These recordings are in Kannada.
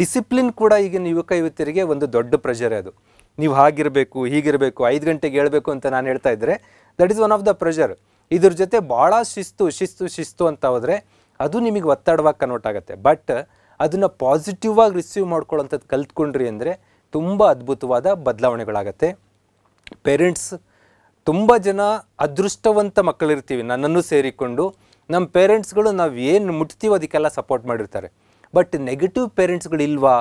ಡಿಸಿಪ್ಲಿನ್ ಕೂಡ ಈಗಿನ ಯುವಕ ಯುವತಿಯರಿಗೆ ಒಂದು ದೊಡ್ಡ ಪ್ರೆಷರ್ ಅದು ನೀವು ಹಾಗಿರಬೇಕು ಹೀಗಿರಬೇಕು ಐದು ಗಂಟೆಗೆ ಹೇಳಬೇಕು ಅಂತ ನಾನು ಹೇಳ್ತಾ ಇದ್ದರೆ that is one of the pressure ಇದ್ರ ಜೊತೆ ಭಾಳ ಶಿಸ್ತು ಶಿಸ್ತು ಶಿಸ್ತು ಅಂತ ಹೋದರೆ ಅದು ನಿಮಗೆ ಒತ್ತಡವಾಗಿ ಕನ್ವರ್ಟ್ ಆಗುತ್ತೆ ಬಟ್ ಅದನ್ನು ಪಾಸಿಟಿವ್ ಆಗಿ ರಿಸೀವ್ ಮಾಡ್ಕೊಳ್ಳೋಂಥದ್ದು ಕಲ್ತ್ಕೊಂಡ್ರಿ ಅಂದರೆ ತುಂಬ ಅದ್ಭುತವಾದ ಬದಲಾವಣೆಗಳಾಗತ್ತೆ ಪೇರೆಂಟ್ಸ್ ತುಂಬ ಜನ ಅದೃಷ್ಟವಂತ ಮಕ್ಕಳಿರ್ತೀವಿ ನನ್ನನ್ನು ಸೇರಿಕೊಂಡು ನಮ್ಮ ಪೇರೆಂಟ್ಸ್ಗಳು ನಾವು ಏನು ಮುಟ್ತೀವೋ ಅದಕ್ಕೆಲ್ಲ ಸಪೋರ್ಟ್ ಮಾಡಿರ್ತಾರೆ ಬಟ್ ನೆಗೆಟಿವ್ ಪೇರೆಂಟ್ಸ್ಗಳಿಲ್ವಾ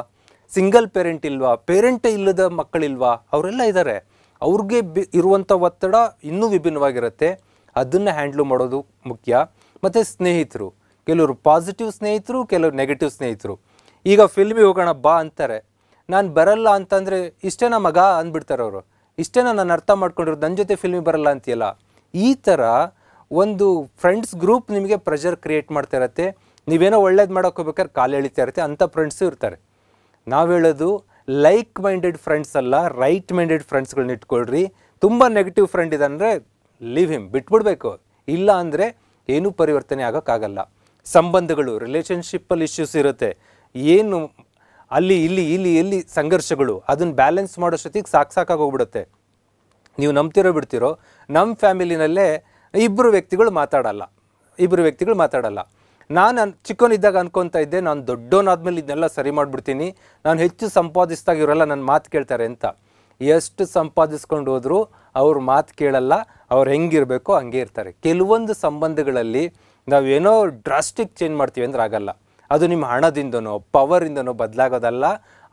ಸಿಂಗಲ್ ಪೇರೆಂಟ್ ಇಲ್ವಾ ಪೇರೆಂಟ್ ಇಲ್ಲದ ಮಕ್ಕಳಿಲ್ವಾ ಅವರೆಲ್ಲ ಇದ್ದಾರೆ ಅವ್ರಿಗೆ ಬಿ ಇರುವಂಥ ಒತ್ತಡ ಇನ್ನೂ ವಿಭಿನ್ನವಾಗಿರುತ್ತೆ ಅದನ್ನು ಹ್ಯಾಂಡ್ಲು ಮಾಡೋದು ಮುಖ್ಯ ಮತ್ತು ಸ್ನೇಹಿತರು ಕೆಲವರು ಪಾಸಿಟಿವ್ ಸ್ನೇಹಿತರು ಕೆಲವರು ನೆಗೆಟಿವ್ ಸ್ನೇಹಿತರು ಈಗ ಫಿಲ್ಮಿಗೆ ಹೋಗೋಣ ಬಾ ಅಂತಾರೆ ನಾನು ಬರಲ್ಲ ಅಂತಂದರೆ ಇಷ್ಟೇನ ಮಗ ಅಂದ್ಬಿಡ್ತಾರೆ ಅವರು ಇಷ್ಟೇ ನಾನು ಅರ್ಥ ಮಾಡ್ಕೊಂಡಿರೋ ನನ್ನ ಜೊತೆ ಫಿಲ್ಮಿಗೆ ಬರಲ್ಲ ಅಂತೀಯಲ್ಲ ಈ ಥರ ಒಂದು ಫ್ರೆಂಡ್ಸ್ ಗ್ರೂಪ್ ನಿಮಗೆ ಪ್ರೆಷರ್ ಕ್ರಿಯೇಟ್ ಮಾಡ್ತಾ ಇರತ್ತೆ ನೀವೇನೋ ಒಳ್ಳೇದು ಮಾಡೋಕ್ಕೆ ಹೋಗ್ಬೇಕಾದ್ರೆ ಕಾಲು ಎಳಿತಾ ಇರುತ್ತೆ ಅಂಥ ಫ್ರೆಂಡ್ಸು ಇರ್ತಾರೆ ನಾವು ಹೇಳೋದು ಲೈಕ್ ಮೈಂಡೆಡ್ ಫ್ರೆಂಡ್ಸ್ ಅಲ್ಲ ರೈಟ್ ಮೈಂಡೆಡ್ ಫ್ರೆಂಡ್ಸ್ಗಳನ್ನ ಇಟ್ಕೊಳ್ರಿ ತುಂಬ ನೆಗೆಟಿವ್ ಫ್ರೆಂಡ್ ಇದೆ ಅಂದರೆ ಲೀವ್ ಹಿಮ್ ಬಿಟ್ಬಿಡ್ಬೇಕು ಇಲ್ಲ ಅಂದರೆ ಏನೂ ಪರಿವರ್ತನೆ ಆಗೋಕ್ಕಾಗಲ್ಲ ಸಂಬಂಧಗಳು ರಿಲೇಷನ್ಶಿಪ್ಪಲ್ಲಿ ಇಶ್ಯೂಸ್ ಇರುತ್ತೆ ಏನು ಅಲ್ಲಿ ಇಲ್ಲಿ ಇಲ್ಲಿ ಎಲ್ಲಿ ಸಂಘರ್ಷಗಳು ಅದನ್ನು ಬ್ಯಾಲೆನ್ಸ್ ಮಾಡೋಷ್ಟೊತ್ತಿಗೆ ಸಾಕು ಹೋಗ್ಬಿಡುತ್ತೆ ನೀವು ನಂಬ್ತಿರೋ ಬಿಡ್ತಿರೋ ನಮ್ಮ ಫ್ಯಾಮಿಲಿನಲ್ಲೇ ಇಬ್ಬರು ವ್ಯಕ್ತಿಗಳು ಮಾತಾಡಲ್ಲ ಇಬ್ಬರು ವ್ಯಕ್ತಿಗಳು ಮಾತಾಡಲ್ಲ ನಾನು ಚಿಕ್ಕವನಿದ್ದಾಗ ಅನ್ಕೊತಾ ಇದ್ದೆ ನಾನು ದೊಡ್ಡವನಾದ್ಮೇಲೆ ಇದನ್ನೆಲ್ಲ ಸರಿ ಮಾಡಿಬಿಡ್ತೀನಿ ನಾನು ಹೆಚ್ಚು ಸಂಪಾದಿಸ್ದಾಗ ಇವರೆಲ್ಲ ನನ್ನ ಮಾತು ಕೇಳ್ತಾರೆ ಅಂತ ಎಷ್ಟು ಸಂಪಾದಿಸ್ಕೊಂಡು ಹೋದರೂ ಅವ್ರ ಮಾತು ಕೇಳಲ್ಲ ಅವ್ರು ಹೆಂಗಿರಬೇಕೋ ಹಂಗೆ ಇರ್ತಾರೆ ಕೆಲವೊಂದು ಸಂಬಂಧಗಳಲ್ಲಿ ನಾವೇನೋ ಡ್ರಾಸ್ಟಿಕ್ ಚೇಂಜ್ ಮಾಡ್ತೀವಿ ಅಂದ್ರೆ ಆಗಲ್ಲ ಅದು ನಿಮ್ಮ ಹಣದಿಂದನೋ ಪವರಿಂದನೋ ಬದಲಾಗೋದಲ್ಲ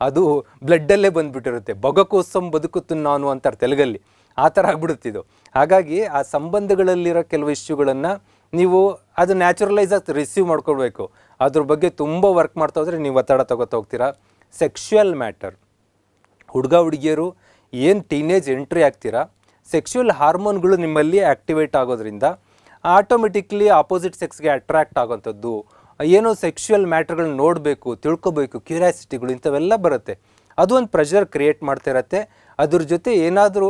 ಅದು ಬ್ಲಡ್ಡಲ್ಲೇ ಬಂದುಬಿಟ್ಟಿರುತ್ತೆ ಬಗಕೋಸಂ ಬದುಕುತ್ತ ನಾನು ಅಂತಾರೆ ತೆಲುಗಲ್ಲಿ ಆ ಥರ ಆಗ್ಬಿಡುತ್ತಿದ್ದು ಹಾಗಾಗಿ ಆ ಸಂಬಂಧಗಳಲ್ಲಿರೋ ಕೆಲವು ಇಶ್ಯೂಗಳನ್ನು ನೀವು ಅದು ನ್ಯಾಚುರಲೈಸ್ ಆಗಿ ರಿಸೀವ್ ಮಾಡ್ಕೊಳ್ಬೇಕು ಅದ್ರ ಬಗ್ಗೆ ತುಂಬ ವರ್ಕ್ ಮಾಡ್ತಾ ಹೋದರೆ ನೀವು ಒತ್ತಡ ತೊಗೊತೋಗ್ತೀರ ಹೋಗ್ತೀರಾ ಸೆಕ್ಷುಯಲ್ ಮ್ಯಾಟರ್ ಹುಡುಗ ಹುಡುಗಿಯರು ಏನು ಟೀನೇಜ್ ಎಂಟ್ರಿ ಆಗ್ತೀರಾ ಸೆಕ್ಷುವಲ್ ಹಾರ್ಮೋನ್ಗಳು ನಿಮ್ಮಲ್ಲಿ ಆ್ಯಕ್ಟಿವೇಟ್ ಆಗೋದ್ರಿಂದ ಆಟೋಮೆಟಿಕ್ಲಿ ಆಪೋಸಿಟ್ ಸೆಕ್ಸ್ಗೆ ಅಟ್ರ್ಯಾಕ್ಟ್ ಆಗೋಂಥದ್ದು ಏನೋ ಸೆಕ್ಷುಯಲ್ ಮ್ಯಾಟ್ರ್ಗಳನ್ನ ನೋಡಬೇಕು ತಿಳ್ಕೊಬೇಕು ಕ್ಯೂರಿಯಾಸಿಟಿಗಳು ಇಂಥವೆಲ್ಲ ಬರುತ್ತೆ ಅದು ಒಂದು ಪ್ರೆಷರ್ ಕ್ರಿಯೇಟ್ ಮಾಡ್ತಾ ಇರತ್ತೆ ಅದ್ರ ಜೊತೆ ಏನಾದರೂ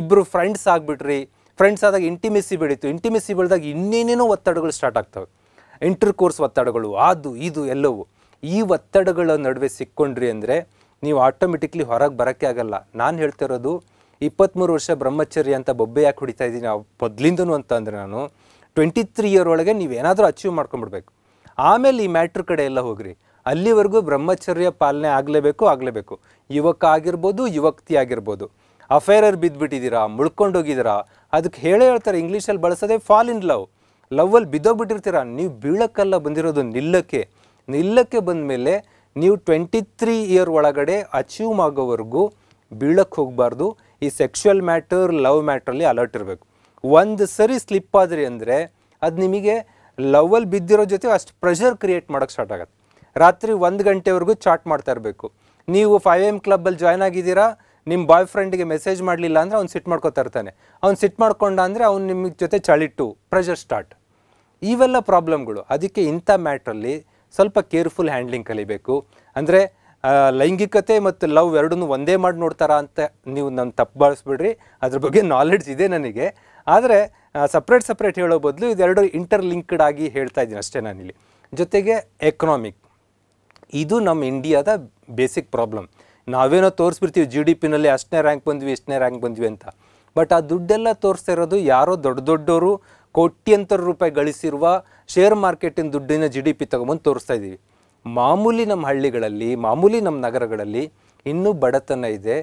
ಇಬ್ಬರು ಫ್ರೆಂಡ್ಸ್ ಆಗಿಬಿಟ್ರಿ ಫ್ರೆಂಡ್ಸ್ ಆದಾಗ ಇಂಟಿಮೆಸಿ ಬೆಳೀತು ಇಂಟಿಮೆಸಿ ಬೆಳೆದಾಗ ಇನ್ನೇನೇನೋ ಒತ್ತಡಗಳು ಸ್ಟಾರ್ಟ್ ಆಗ್ತವೆ ಇಂಟರ್ ಕೋರ್ಸ್ ಒತ್ತಡಗಳು ಅದು ಇದು ಎಲ್ಲವೂ ಈ ಒತ್ತಡಗಳ ನಡುವೆ ಸಿಕ್ಕೊಂಡ್ರಿ ಅಂದರೆ ನೀವು ಆಟೋಮೆಟಿಕ್ಲಿ ಹೊರಗೆ ಬರೋಕ್ಕೆ ಆಗಲ್ಲ ನಾನು ಹೇಳ್ತಿರೋದು ಇಪ್ಪತ್ತ್ಮೂರು ವರ್ಷ ಬ್ರಹ್ಮಚರ್ಯ ಅಂತ ಬೊಬ್ಬೆ ಯಾಕೆ ಹೊಡಿತಾ ಇದ್ದೀನಿ ಮೊದಲಿಂದನೂ ಅಂತ ಅಂದರೆ ನಾನು ಟ್ವೆಂಟಿ ತ್ರೀ ಇಯರ್ ಒಳಗೆ ನೀವೇನಾದರೂ ಅಚೀವ್ ಮಾಡ್ಕೊಂಡ್ಬಿಡ್ಬೇಕು ಆಮೇಲೆ ಈ ಮ್ಯಾಟ್ರ್ ಕಡೆ ಎಲ್ಲ ಹೋಗ್ರಿ ಅಲ್ಲಿವರೆಗೂ ಬ್ರಹ್ಮಚರ್ಯ ಪಾಲನೆ ಆಗಲೇಬೇಕು ಆಗಲೇಬೇಕು ಯುವಕ ಆಗಿರ್ಬೋದು ಯುವಕ್ತಿ ಆಗಿರ್ಬೋದು ಅಫೇರರ್ ಬಿದ್ದುಬಿಟ್ಟಿದ್ದೀರಾ ಮುಳ್ಕೊಂಡೋಗಿದ್ದೀರಾ ಅದಕ್ಕೆ ಹೇಳೇ ಹೇಳ್ತಾರೆ ಇಂಗ್ಲೀಷಲ್ಲಿ ಬಳಸೋದೆ ಫಾಲ್ ಇನ್ ಲವ್ ಲವ್ವಲ್ಲಿ ಬಿದ್ದೋಗ್ಬಿಟ್ಟಿರ್ತೀರ ನೀವು ಬೀಳಕ್ಕೆಲ್ಲ ಬಂದಿರೋದು ನಿಲ್ಲಕ್ಕೆ ನಿಲ್ಲಕ್ಕೆ ಬಂದ ಮೇಲೆ ನೀವು ಟ್ವೆಂಟಿ ತ್ರೀ ಇಯರ್ ಒಳಗಡೆ ಅಚೀವ್ ಆಗೋವರೆಗೂ ಬೀಳಕ್ಕೆ ಹೋಗಬಾರ್ದು ಈ ಸೆಕ್ಷುವಲ್ ಮ್ಯಾಟರ್ ಲವ್ ಮ್ಯಾಟ್ರಲ್ಲಿ ಅಲರ್ಟ್ ಇರಬೇಕು ಒಂದು ಸರಿ ಸ್ಲಿಪ್ ಆದ್ರಿ ಅಂದರೆ ಅದು ನಿಮಗೆ ಲವ್ವಲ್ಲಿ ಬಿದ್ದಿರೋ ಜೊತೆ ಅಷ್ಟು ಪ್ರೆಷರ್ ಕ್ರಿಯೇಟ್ ಮಾಡೋಕ್ಕೆ ಸ್ಟಾರ್ಟ್ ಆಗುತ್ತೆ ರಾತ್ರಿ ಒಂದು ಗಂಟೆವರೆಗೂ ಚಾಟ್ ಮಾಡ್ತಾ ಇರಬೇಕು ನೀವು ಫೈವ್ ಎಮ್ ಕ್ಲಬ್ಬಲ್ಲಿ ಜಾಯ್ನ್ ಆಗಿದ್ದೀರಾ ನಿಮ್ಮ ಬಾಯ್ ಫ್ರೆಂಡಿಗೆ ಮೆಸೇಜ್ ಮಾಡಲಿಲ್ಲ ಅಂದರೆ ಅವ್ನು ಸಿಟ್ ಮಾಡ್ಕೋತಾ ಅವ್ನು ಸಿಟ್ ಮಾಡ್ಕೊಂಡ ಅಂದರೆ ಅವ್ನು ನಿಮ್ಮ ಜೊತೆ ಚಳಿಟ್ಟು ಪ್ರೆಷರ್ ಸ್ಟಾರ್ಟ್ ಇವೆಲ್ಲ ಪ್ರಾಬ್ಲಮ್ಗಳು ಅದಕ್ಕೆ ಇಂಥ ಮ್ಯಾಟ್ರಲ್ಲಿ ಸ್ವಲ್ಪ ಕೇರ್ಫುಲ್ ಹ್ಯಾಂಡ್ಲಿಂಗ್ ಕಲಿಬೇಕು ಅಂದರೆ ಲೈಂಗಿಕತೆ ಮತ್ತು ಲವ್ ಎರಡನ್ನೂ ಒಂದೇ ಮಾಡಿ ನೋಡ್ತಾರ ಅಂತ ನೀವು ನಾನು ತಪ್ಪು ಬಳಸ್ಬಿಡ್ರಿ ಅದ್ರ ಬಗ್ಗೆ ನಾಲೆಡ್ಜ್ ಇದೆ ನನಗೆ ಆದರೆ ಸಪ್ರೇಟ್ ಸಪ್ರೇಟ್ ಹೇಳೋ ಬದಲು ಇದೆರಡು ಇಂಟರ್ ಲಿಂಕ್ಡ್ ಆಗಿ ಹೇಳ್ತಾ ಇದ್ದೀನಿ ಅಷ್ಟೇ ನಾನಿಲ್ಲಿ ಜೊತೆಗೆ ಎಕನಾಮಿಕ್ ಇದು ನಮ್ಮ ಇಂಡಿಯಾದ ಬೇಸಿಕ್ ಪ್ರಾಬ್ಲಮ್ ನಾವೇನೋ ತೋರಿಸ್ಬಿಡ್ತೀವಿ ಜಿ ಡಿ ಪಿನಲ್ಲಿ ಅಷ್ಟನೇ ರ್ಯಾಂಕ್ ಬಂದ್ವಿ ಎಷ್ಟನೇ ರ್ಯಾಂಕ್ ಬಂದ್ವಿ ಅಂತ ಬಟ್ ಆ ದುಡ್ಡೆಲ್ಲ ತೋರಿಸ್ತಾ ಇರೋದು ಯಾರೋ ದೊಡ್ಡ ದೊಡ್ಡವರು ಕೋಟ್ಯಂತರ ರೂಪಾಯಿ ಗಳಿಸಿರುವ ಶೇರ್ ಮಾರ್ಕೆಟಿನ ದುಡ್ಡಿನ ಜಿ ಡಿ ಪಿ ತೊಗೊಂಬಂದು ತೋರಿಸ್ತಾ ಇದ್ದೀವಿ ಮಾಮೂಲಿ ನಮ್ಮ ಹಳ್ಳಿಗಳಲ್ಲಿ ಮಾಮೂಲಿ ನಮ್ಮ ನಗರಗಳಲ್ಲಿ ಇನ್ನೂ ಬಡತನ ಇದೆ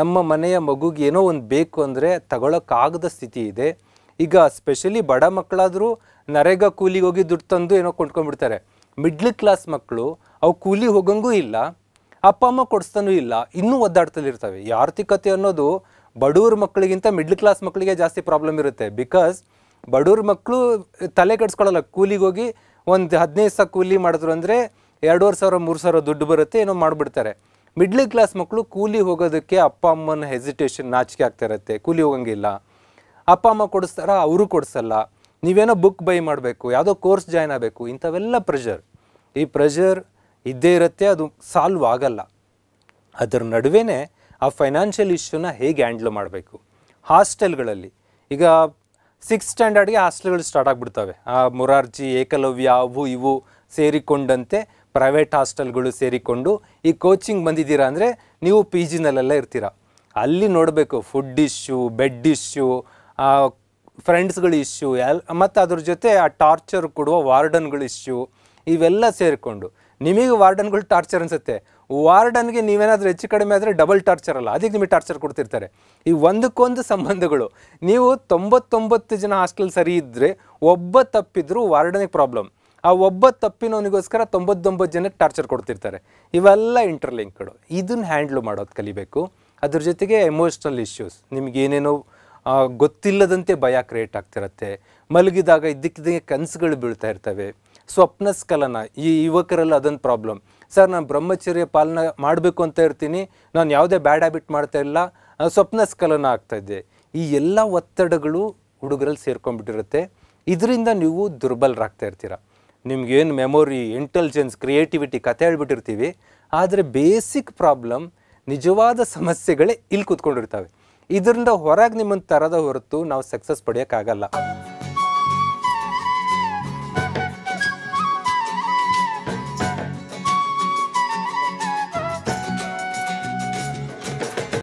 ನಮ್ಮ ಮನೆಯ ಮಗುಗೆ ಏನೋ ಒಂದು ಬೇಕು ಅಂದರೆ ತಗೊಳೋಕ್ಕಾಗದ ಸ್ಥಿತಿ ಇದೆ ಈಗ ಸ್ಪೆಷಲಿ ಬಡ ಮಕ್ಕಳಾದರೂ ನರೇಗಾ ಕೂಲಿಗೆ ಹೋಗಿ ದುಡ್ಡು ತಂದು ಏನೋ ಕೊಂಡ್ಕೊಂಡ್ಬಿಡ್ತಾರೆ ಮಿಡ್ಲ್ ಕ್ಲಾಸ್ ಮಕ್ಕಳು ಅವು ಕೂಲಿ ಹೋಗಂಗೂ ಇಲ್ಲ ಅಪ್ಪ ಅಮ್ಮ ಕೊಡಿಸ್ತಾನೂ ಇಲ್ಲ ಇನ್ನೂ ಒದ್ದಾಡ್ತಲಿರ್ತವೆ ಈ ಆರ್ಥಿಕತೆ ಅನ್ನೋದು ಬಡವ್ರ ಮಕ್ಕಳಿಗಿಂತ ಮಿಡ್ಲ್ ಕ್ಲಾಸ್ ಮಕ್ಕಳಿಗೆ ಜಾಸ್ತಿ ಪ್ರಾಬ್ಲಮ್ ಇರುತ್ತೆ ಬಿಕಾಸ್ ಬಡವ್ರ ಮಕ್ಕಳು ತಲೆ ಕೆಡಿಸ್ಕೊಳ್ಳಲ್ಲ ಕೂಲಿಗೆ ಹೋಗಿ ಒಂದು ಹದಿನೈದು ಸಾವಿರ ಕೂಲಿ ಮಾಡಿದ್ರು ಅಂದರೆ ಎರಡೂವರೆ ಸಾವಿರ ಮೂರು ಸಾವಿರ ದುಡ್ಡು ಬರುತ್ತೆ ಏನೋ ಮಾಡಿಬಿಡ್ತಾರೆ ಮಿಡ್ಲ್ ಕ್ಲಾಸ್ ಮಕ್ಕಳು ಕೂಲಿ ಹೋಗೋದಕ್ಕೆ ಅಪ್ಪ ಅಮ್ಮನ ಹೆಸಿಟೇಷನ್ ನಾಚಿಕೆ ಆಗ್ತಾ ಇರುತ್ತೆ ಕೂಲಿ ಹೋಗಂಗಿಲ್ಲ ಅಪ್ಪ ಅಮ್ಮ ಕೊಡಿಸ್ತಾರ ಅವರು ಕೊಡಿಸಲ್ಲ ನೀವೇನೋ ಬುಕ್ ಬೈ ಮಾಡಬೇಕು ಯಾವುದೋ ಕೋರ್ಸ್ ಜಾಯ್ನ್ ಆಗಬೇಕು ಇಂಥವೆಲ್ಲ ಪ್ರೆಷರ್ ಈ ಪ್ರೆಷರ್ ಇದ್ದೇ ಇರುತ್ತೆ ಅದು ಸಾಲ್ವ್ ಆಗಲ್ಲ ಅದರ ನಡುವೆ ಆ ಫೈನಾನ್ಷಿಯಲ್ ಇಶ್ಯೂನ ಹೇಗೆ ಹ್ಯಾಂಡ್ಲ್ ಮಾಡಬೇಕು ಹಾಸ್ಟೆಲ್ಗಳಲ್ಲಿ ಈಗ ಸಿಕ್ಸ್ ಸ್ಟ್ಯಾಂಡರ್ಡ್ಗೆ ಹಾಸ್ಟೆಲ್ಗಳು ಸ್ಟಾರ್ಟ್ ಆಗಿಬಿಡ್ತವೆ ಆ ಮುರಾರ್ಜಿ ಏಕಲವ್ಯ ಅವು ಇವು ಸೇರಿಕೊಂಡಂತೆ ಪ್ರೈವೇಟ್ ಹಾಸ್ಟೆಲ್ಗಳು ಸೇರಿಕೊಂಡು ಈ ಕೋಚಿಂಗ್ ಬಂದಿದ್ದೀರಾ ಅಂದರೆ ನೀವು ಪಿ ಜಿನಲ್ಲೆಲ್ಲ ಇರ್ತೀರ ಅಲ್ಲಿ ನೋಡಬೇಕು ಫುಡ್ ಇಶ್ಯೂ ಬೆಡ್ ಇಶ್ಯೂ ಫ್ರೆಂಡ್ಸ್ಗಳ ಇಶ್ಯೂ ಎಲ್ ಮತ್ತು ಅದ್ರ ಜೊತೆ ಆ ಟಾರ್ಚರ್ ಕೊಡುವ ವಾರ್ಡನ್ಗಳ ಇಶ್ಯೂ ಇವೆಲ್ಲ ಸೇರಿಕೊಂಡು ನಿಮಗೆ ವಾರ್ಡನ್ಗಳು ಟಾರ್ಚರ್ ಅನಿಸುತ್ತೆ ವಾರ್ಡನ್ಗೆ ನೀವೇನಾದರೂ ಹೆಚ್ಚು ಕಡಿಮೆ ಆದರೆ ಡಬಲ್ ಟಾರ್ಚರ್ ಅಲ್ಲ ಅದಕ್ಕೆ ನಿಮಗೆ ಟಾರ್ಚರ್ ಕೊಡ್ತಿರ್ತಾರೆ ಈ ಒಂದಕ್ಕೊಂದು ಸಂಬಂಧಗಳು ನೀವು ತೊಂಬತ್ತೊಂಬತ್ತು ಜನ ಹಾಸ್ಟೆಲ್ ಸರಿ ಇದ್ದರೆ ಒಬ್ಬ ತಪ್ಪಿದ್ರೂ ವಾರ್ಡನಿಗೆ ಪ್ರಾಬ್ಲಮ್ ಆ ಒಬ್ಬ ತಪ್ಪಿನವನಿಗೋಸ್ಕರ ತೊಂಬತ್ತೊಂಬತ್ತು ಜನಕ್ಕೆ ಟಾರ್ಚರ್ ಕೊಡ್ತಿರ್ತಾರೆ ಇವೆಲ್ಲ ಇಂಟರ್ಲಿಂಕ್ಗಳು ಇದನ್ನು ಹ್ಯಾಂಡ್ಲು ಮಾಡೋದು ಕಲಿಬೇಕು ಅದ್ರ ಜೊತೆಗೆ ಎಮೋಷ್ನಲ್ ಇಶ್ಯೂಸ್ ನಿಮಗೇನೇನೋ ಗೊತ್ತಿಲ್ಲದಂತೆ ಭಯ ಕ್ರಿಯೇಟ್ ಆಗ್ತಿರತ್ತೆ ಮಲಗಿದಾಗ ಇದ್ದಕ್ಕಿದ್ದಂಗೆ ಕನಸುಗಳು ಬೀಳ್ತಾ ಇರ್ತವೆ ಸ್ಕಲನ ಈ ಯುವಕರಲ್ಲಿ ಅದೊಂದು ಪ್ರಾಬ್ಲಮ್ ಸರ್ ನಾನು ಬ್ರಹ್ಮಚರ್ಯ ಪಾಲನೆ ಮಾಡಬೇಕು ಅಂತ ಇರ್ತೀನಿ ನಾನು ಯಾವುದೇ ಬ್ಯಾಡ್ ಹ್ಯಾಬಿಟ್ ಮಾಡ್ತಾ ಇಲ್ಲ ಸ್ವಪ್ನಸ್ಖಲನ ಆಗ್ತಾಯಿದ್ದೆ ಈ ಎಲ್ಲ ಒತ್ತಡಗಳು ಹುಡುಗರಲ್ಲಿ ಸೇರ್ಕೊಂಡ್ಬಿಟ್ಟಿರುತ್ತೆ ಇದರಿಂದ ನೀವು ದುರ್ಬಲರಾಗ್ತಾ ಇರ್ತೀರ ನಿಮ್ಗೇನು ಮೆಮೊರಿ ಇಂಟೆಲಿಜೆನ್ಸ್ ಕ್ರಿಯೇಟಿವಿಟಿ ಕತೆ ಹೇಳ್ಬಿಟ್ಟಿರ್ತೀವಿ ಆದರೆ ಬೇಸಿಕ್ ಪ್ರಾಬ್ಲಮ್ ನಿಜವಾದ ಸಮಸ್ಯೆಗಳೇ ಇಲ್ಲಿ ಕೂತ್ಕೊಂಡಿರ್ತವೆ ಇದರಿಂದ ಹೊರಗೆ ನಿಮ್ಮನ್ನು ತರದ ಹೊರತು ನಾವು ಸಕ್ಸಸ್ ಪಡೆಯೋಕ್ಕಾಗಲ್ಲ